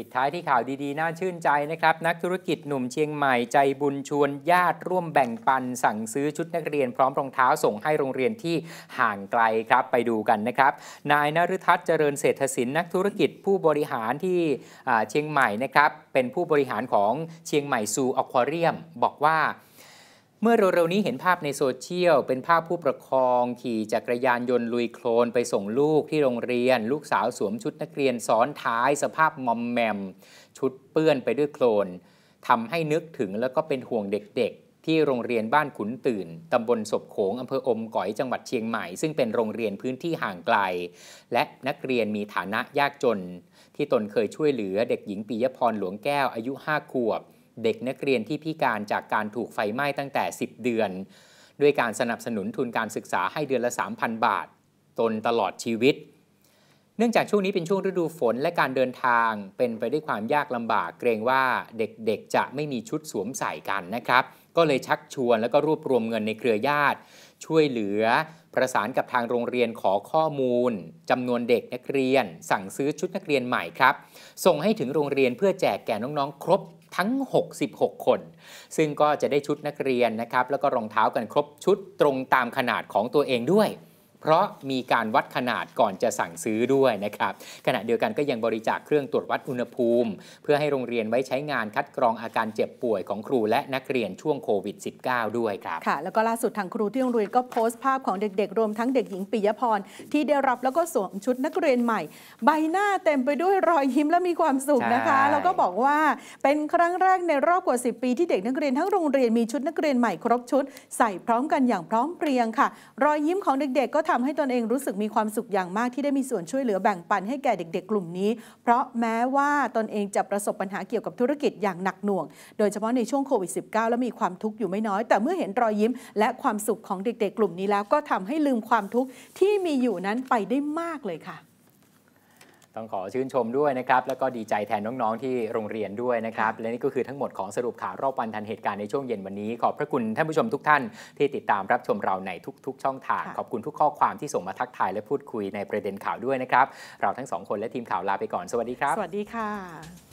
ปิดท้ายที่ข่าวดีๆ น่าชื่นใจนะครับนักธุรกิจหนุ่มเชียงใหม่ใจบุญชวน ญาติร่วมแบ่งปัน สั่งซื้อชุดนักเรียนพร้อมรองเท้าส่งให้โรงเรียนที่ห่างไกลครับไปดูกันนะครับ นายนฤทัศน์เจริญเศรษฐศิลป์นักธุรกิจผู้บริหารที่เชียงใหม่นะครับเป็นผู้บริหารของเชียงใหม่ซูอควาเรียมบอกว่าเมื่อเร็วๆนี้เห็นภาพในโซเชียลเป็นภาพผู้ประคอง ขี่จักรยานยนต์ลุยโคลนไปส่งลูกที่โรงเรียนลูกสาวสวมชุดนักเรียนซ้อนท้าย สภาพมอมแมม ชุดเปื้อนไปด้วยโคลนทำให้นึกถึงแล้วก็เป็นห่วงเด็กๆ ที่โรงเรียนบ้านขุนตื่นตำบลศพโขงอำเภออมก๋อยจังหวัดเชียงใหม่ซึ่งเป็นโรงเรียนพื้นที่ห่างไกล และนักเรียนมีฐานะยากจนที่ตนเคยช่วยเหลือเด็กหญิงปิยพรหลวงแก้วอายุ5ขวบเด็กนักเรียนที่พิการจากการถูกไฟไหม้ตั้งแต่ 10 เดือน ด้วยการสนับสนุนทุนการศึกษาให้เดือนละ 3,000 บาท ตนตลอดชีวิตเนื่องจากช่วงนี้เป็นช่วงฤดูฝนและการเดินทางเป็นไปด้วยความยากลำบากเกรงว่าเด็กๆจะไม่มีชุดสวมใส่กันนะครับ ก็เลยชักชวนแล้วก็รวบรวมเงินในเครือญาติ ช่วยเหลือประสานกับทางโรงเรียนขอข้อมูลจำนวนเด็กนักเรียน สั่งซื้อชุดนักเรียนใหม่ครับ ส่งให้ถึงโรงเรียนเพื่อแจกแก่น้องๆ ครบทั้ง 66 คน ซึ่งก็จะได้ชุดนักเรียนนะครับแล้วก็รองเท้ากันครบชุดตรงตามขนาดของตัวเองด้วยเพราะมีการวัดขนาดก่อนจะสั่งซื้อด้วยนะครับ ขณะเดียวกันก็ยังบริจาคเครื่องตรวจวัดอุณหภูมิ เพื่อให้โรงเรียนไว้ใช้งานคัดกรองอาการเจ็บป่วยของครูและนักเรียนช่วงโควิด -19 ด้วยครับ ค่ะ แล้วก็ล่าสุดทางครูที่โรงเรียนก็โพสต์ภาพของเด็กๆ รวมทั้งเด็กหญิงปิยพร ที่ได้รับแล้วก็สวมชุดนักเรียนใหม่ ใบหน้าเต็มไปด้วยรอยยิ้มและมีความสุขนะคะแล้วก็บอกว่าเป็นครั้งแรกในรอบกว่า 10 ปีที่เด็กนักเรียนทั้งโรงเรียนมีชุดนักเรียนใหม่ครบชุด ใส่พร้อมกันอย่างพร้อมเพรียงค่ะ รอยยิ้มของเด็กๆก็ทำให้ตนเองรู้สึกมีความสุขอย่างมากที่ได้มีส่วนช่วยเหลือแบ่งปันให้แก่เด็ก ๆ กลุ่มนี้ เพราะแม้ว่าตนเองจะประสบปัญหาเกี่ยวกับธุรกิจอย่างหนักหน่วง โดยเฉพาะในช่วงโควิด -19 และมีความทุกข์อยู่ไม่น้อย แต่เมื่อเห็นรอยยิ้มและความสุขของเด็กๆกลุ่มนี้แล้ว ก็ทำให้ลืมความทุกข์ที่มีอยู่นั้นไปได้มากเลยค่ะต้องขอชื่นชมด้วยนะครับ แล้วก็ดีใจแทนน้องๆที่โรงเรียนด้วยนะครับ และนี่ก็คือทั้งหมดของสรุปข่าวรอบวันทันเหตุการณ์ในช่วงเย็นวันนี้ ขอบพระคุณท่านผู้ชมทุกท่านที่ติดตามรับชมเราในทุกๆ ช่องทาง ขอบคุณทุกข้อความที่ส่งมาทักทายและพูดคุยในประเด็นข่าวด้วยนะครับ เราทั้งสองคนและทีมข่าวลาไปก่อน สวัสดีครับ สวัสดีค่ะ